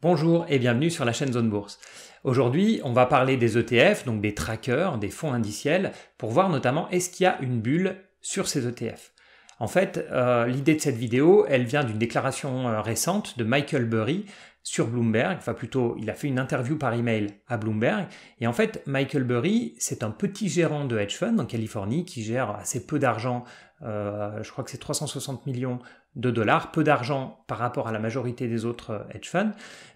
Bonjour et bienvenue sur la chaîne Zone Bourse. Aujourd'hui, on va parler des ETF, donc des trackers, des fonds indiciels, pour voir notamment est-ce qu'il y a une bulle sur ces ETF. En fait, euh, l'idée de cette vidéo, elle vient d'une déclaration euh, récente de Michael Burry sur Bloomberg, enfin plutôt, il a fait une interview par email à Bloomberg, et en fait, Michael Burry, c'est un petit gérant de hedge fund en Californie qui gère assez peu d'argent, euh, je crois que c'est 360 millions de dollars, peu d'argent par rapport à la majorité des autres hedge funds,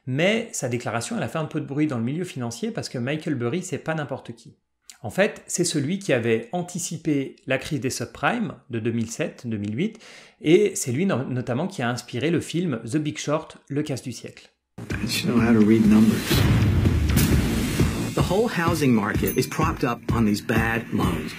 mais sa déclaration, elle a fait un peu de bruit dans le milieu financier parce que Michael Burry, c'est pas n'importe qui. En fait, c'est celui qui avait anticipé la crise des subprimes de 2007-2008, et c'est lui notamment qui a inspiré le film The Big Short, le casse du siècle. the whole housing market is propped up on these bad loans.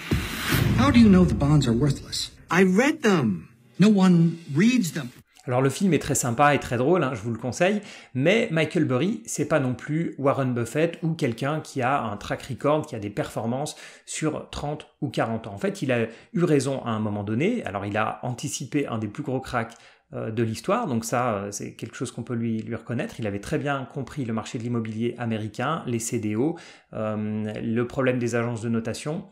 How do you know the bonds are worthless? I read them. No one reads them. Alors le film est très sympa et très drôle, hein, je vous le conseille, mais Michael Burry, c'est pas non plus Warren Buffett ou quelqu'un qui a un track record, qui a des performances sur 30 ou 40 ans. En fait, il a eu raison à un moment donné, alors il a anticipé un des plus gros cracks euh, de l'histoire. Donc ça, euh, c'est quelque chose qu'on peut lui, lui reconnaître. Il avait très bien compris le marché de l'immobilier américain, les CDO, euh, le problème des agences de notation.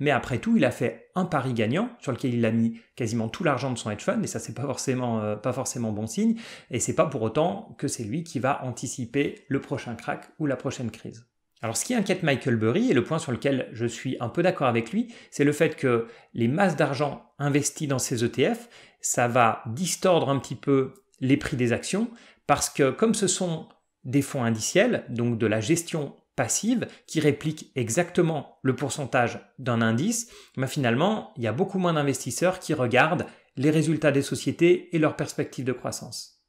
Mais après tout, il a fait un pari gagnant sur lequel il a mis quasiment tout l'argent de son hedge fund, et ça c'est pas forcément euh, pas forcément bon signe. Et c'est pas pour autant que c'est lui qui va anticiper le prochain crack ou la prochaine crise. Alors ce qui inquiète Michael Burry, et le point sur lequel je suis un peu d'accord avec lui, c'est le fait que les masses d'argent investies dans ces ETF, ça va distordre un petit peu les prix des actions, parce que comme ce sont des fonds indiciels, donc de la gestion passive qui réplique exactement le pourcentage d'un indice, mais finalement, il y a beaucoup moins d'investisseurs qui regardent les résultats des sociétés et leurs perspectives de croissance.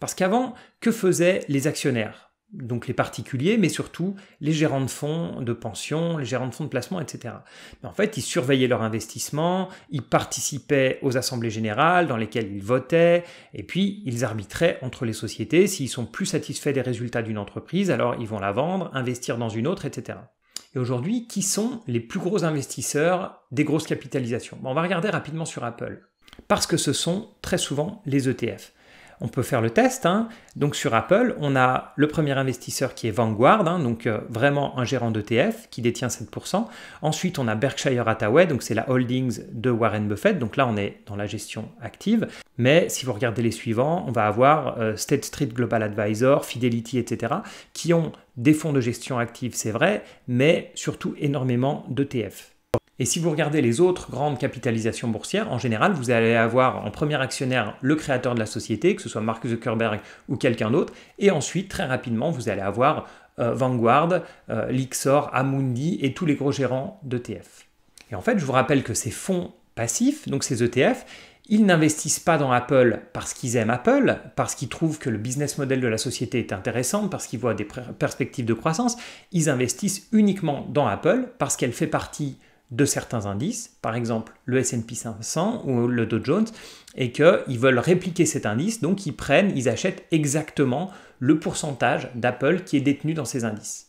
Parce qu'avant, que faisaient les actionnaires donc les particuliers, mais surtout les gérants de fonds de pension, les gérants de fonds de placement, etc. Mais en fait, ils surveillaient leurs investissements, ils participaient aux assemblées générales dans lesquelles ils votaient, et puis ils arbitraient entre les sociétés. S'ils sont plus satisfaits des résultats d'une entreprise, alors ils vont la vendre, investir dans une autre, etc. Et aujourd'hui, qui sont les plus gros investisseurs des grosses capitalisations On va regarder rapidement sur Apple, parce que ce sont très souvent les ETF on peut faire le test. Hein. Donc sur Apple, on a le premier investisseur qui est Vanguard, hein, donc euh, vraiment un gérant d'ETF qui détient 7%. Ensuite, on a Berkshire Hathaway, donc c'est la holdings de Warren Buffett. Donc là, on est dans la gestion active. Mais si vous regardez les suivants, on va avoir euh, State Street Global Advisor, Fidelity, etc., qui ont des fonds de gestion active, c'est vrai, mais surtout énormément d'ETF. Et si vous regardez les autres grandes capitalisations boursières, en général, vous allez avoir en premier actionnaire le créateur de la société, que ce soit Mark Zuckerberg ou quelqu'un d'autre, et ensuite, très rapidement, vous allez avoir euh, Vanguard, euh, Lixor, Amundi et tous les gros gérants d'ETF. Et en fait, je vous rappelle que ces fonds passifs, donc ces ETF, ils n'investissent pas dans Apple parce qu'ils aiment Apple, parce qu'ils trouvent que le business model de la société est intéressant, parce qu'ils voient des perspectives de croissance. Ils investissent uniquement dans Apple parce qu'elle fait partie de certains indices, par exemple le S&P 500 ou le Dow Jones, et qu'ils veulent répliquer cet indice, donc ils prennent, ils achètent exactement le pourcentage d'Apple qui est détenu dans ces indices.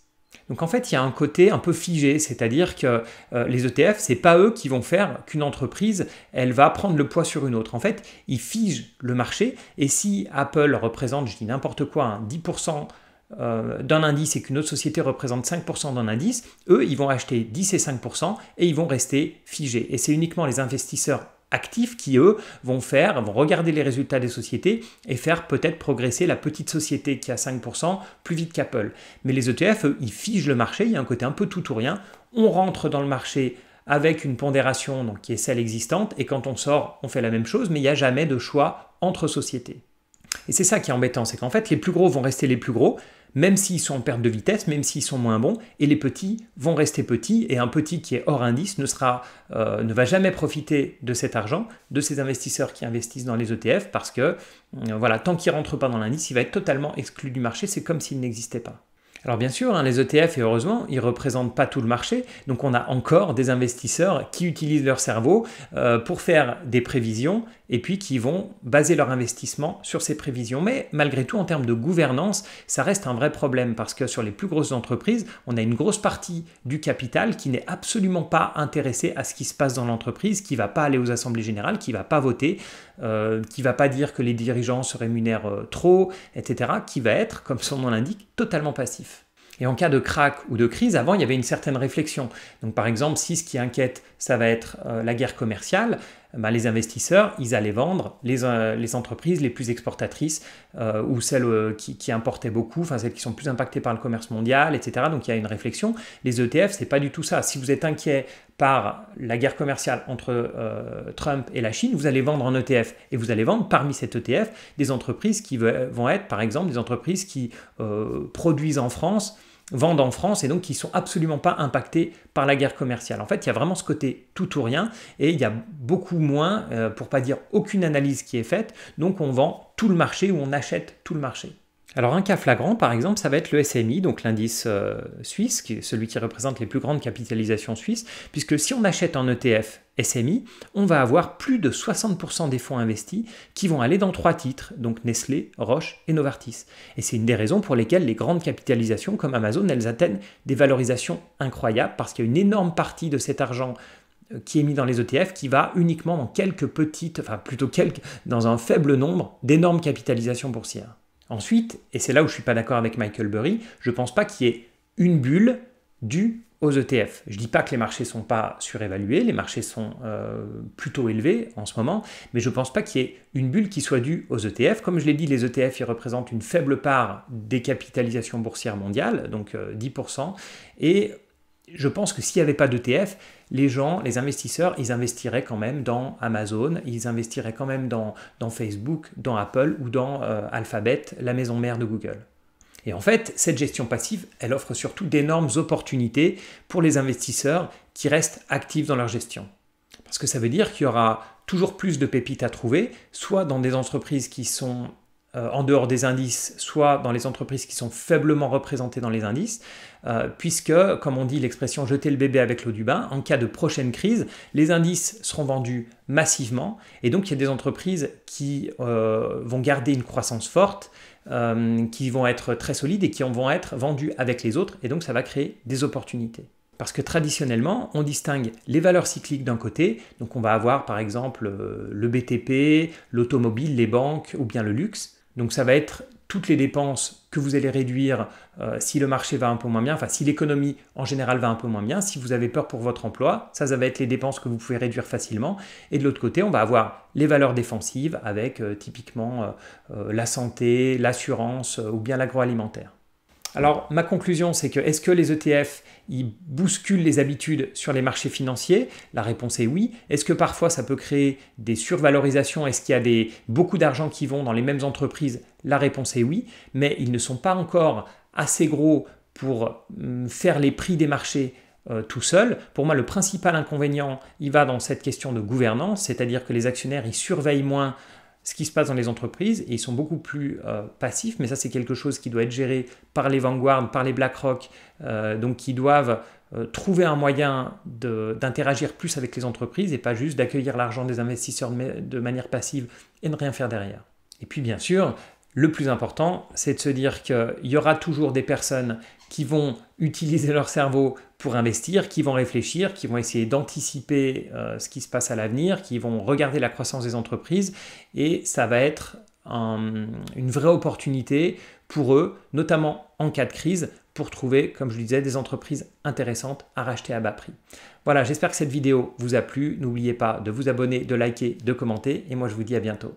Donc en fait, il y a un côté un peu figé, c'est-à-dire que euh, les ETF, c'est pas eux qui vont faire qu'une entreprise, elle va prendre le poids sur une autre. En fait, ils figent le marché et si Apple représente, je dis n'importe quoi, 10% euh, d'un indice et qu'une autre société représente 5% d'un indice, eux, ils vont acheter 10 et 5% et ils vont rester figés. Et c'est uniquement les investisseurs actifs qui, eux, vont faire, vont regarder les résultats des sociétés et faire peut-être progresser la petite société qui a 5% plus vite qu'Apple. Mais les ETF, eux, ils figent le marché, il y a un côté un peu tout ou rien. On rentre dans le marché avec une pondération donc, qui est celle existante, et quand on sort, on fait la même chose, mais il n'y a jamais de choix entre sociétés. Et c'est ça qui est embêtant, c'est qu'en fait, les plus gros vont rester les plus gros, même s'ils sont en perte de vitesse, même s'ils sont moins bons, et les petits vont rester petits, et un petit qui est hors indice ne, euh, va jamais profiter de cet argent, de ces investisseurs qui investissent dans les ETF, parce que euh, voilà, tant qu'il ne rentre pas dans l'indice, il va être totalement exclu du marché, c'est comme s'il n'existait pas. Alors bien sûr, hein, les ETF, et heureusement, ils ne représentent pas tout le marché, donc on a encore des investisseurs qui utilisent leur cerveau euh, pour faire des prévisions et puis qui vont baser leur investissement sur ces prévisions. Mais malgré tout, en termes de gouvernance, ça reste un vrai problème parce que sur les plus grosses entreprises, on a une grosse partie du capital qui n'est absolument pas intéressée à ce qui se passe dans l'entreprise, qui ne va pas aller aux assemblées générales, qui ne va pas voter, euh, qui ne va pas dire que les dirigeants se rémunèrent euh, trop, etc., qui va être, comme son nom l'indique, totalement passif. Et en cas de crack ou de crise, avant, il y avait une certaine réflexion. Donc par exemple, si ce qui inquiète, ça va être euh, la guerre commerciale, bah, les investisseurs, ils allaient vendre les, euh, les entreprises les plus exportatrices euh, ou celles euh, qui, importaient beaucoup, enfin celles qui sont plus impactées par le commerce mondial, etc. Donc il y a une réflexion. Les ETF, c'est pas du tout ça. Si vous êtes inquiet par la guerre commerciale entre Trump et la Chine, vous allez vendre en ETF et vous allez vendre parmi cet e ETF des entreprises qui vont être, par exemple, des entreprises qui produisent en France vendent en France et donc qui sont absolument pas impactés par la guerre commerciale. En fait, il y a vraiment ce côté tout ou rien et il y a beaucoup moins, euh, pour pas dire aucune analyse qui est faite, donc on vend tout le marché ou on achète tout le marché. Alors un cas flagrant, par exemple, ça va être le SMI, donc l'indice euh, suisse, qui est celui qui représente les plus grandes capitalisations suisses, puisque si on achète un ETF SMI, on va avoir plus de 60% des fonds investis qui vont aller dans trois titres, donc Nestlé, Roche et Novartis. Et c'est une des raisons pour lesquelles les grandes capitalisations comme Amazon, elles atteignent des valorisations incroyables, parce qu'il y a une énorme partie de cet argent euh, qui est mis dans les ETF qui va uniquement dans quelques petites, enfin plutôt quelques, dans un faible nombre d'énormes capitalisations boursières. Ensuite, et c'est là où je ne suis pas d'accord avec Michael Burry, je ne pense pas qu'il y ait une bulle due aux ETF. Je ne dis pas que les marchés ne sont pas surévalués, les marchés sont euh, plutôt élevés en ce moment, mais je ne pense pas qu'il y ait une bulle qui soit due aux ETF. Comme je l'ai dit, les ETF ils représentent une faible part des capitalisations boursières mondiales, donc 10%, euh, et je pense que s'il n'y avait pas d'ETF, les gens, les investisseurs, ils investiraient quand même dans Amazon, ils investiraient quand même dans, Facebook, dans Apple ou dans euh, Alphabet, la maison mère de Google. Et en fait, cette gestion passive, elle offre surtout d'énormes opportunités pour les investisseurs qui restent actifs dans leur gestion. Parce que ça veut dire qu'il y aura toujours plus de pépites à trouver, soit dans des entreprises qui sont euh, en dehors des indices, soit dans les entreprises qui sont faiblement représentées dans les indices, euh, puisque, comme on dit l'expression jeter le bébé avec l'eau du bain, en cas de prochaine crise, les indices seront vendus massivement, et donc il y a des entreprises qui euh, vont garder une croissance forte, qui vont être très solides et qui vont être vendues avec les autres, et donc ça va créer des opportunités. Parce que traditionnellement, on distingue les valeurs cycliques d'un côté, donc on va avoir par exemple le BTP, l'automobile, les banques ou bien le luxe, donc ça va être toutes les dépenses que vous allez réduire euh, si le marché va un peu moins bien, enfin si l'économie en général va un peu moins bien, si vous avez peur pour votre emploi, ça, ça va être les dépenses que vous pouvez réduire facilement. Et de l'autre côté, on va avoir les valeurs défensives avec euh, typiquement euh, la santé, l'assurance ou bien l'agroalimentaire. Alors ma conclusion, c'est que est-ce que les ETF, ils bousculent les habitudes sur les marchés financiers La réponse est oui. Est-ce que parfois ça peut créer des survalorisations Est-ce qu'il y a des, beaucoup d'argent qui vont dans les mêmes entreprises La réponse est oui, mais ils ne sont pas encore assez gros pour hum, faire les prix des marchés euh, tout seuls. Pour moi, le principal inconvénient, il va dans cette question de gouvernance, c'est-à-dire que les actionnaires, ils surveillent moins ce qui se passe dans les entreprises et ils sont beaucoup plus euh, passifs, mais ça c'est quelque chose qui doit être géré par les Vanguard, par les BlackRock, euh, donc qui doivent euh, trouver un moyen d'interagir plus avec les entreprises et pas juste d'accueillir l'argent des investisseurs de, manière passive et ne rien faire derrière. Et puis bien sûr, le plus important, c'est de se dire qu'il y aura toujours des personnes qui vont utiliser leur cerveau pour investir, qui vont réfléchir, qui vont essayer d'anticiper euh, ce qui se passe à l'avenir, qui vont regarder la croissance des entreprises, et ça va être une vraie opportunité pour eux, notamment en cas de crise, pour trouver, comme je le disais, des entreprises intéressantes à racheter à bas prix. Voilà, j'espère que cette vidéo vous a plu. N'oubliez pas de vous abonner, de liker, de commenter, et moi je vous dis à bientôt.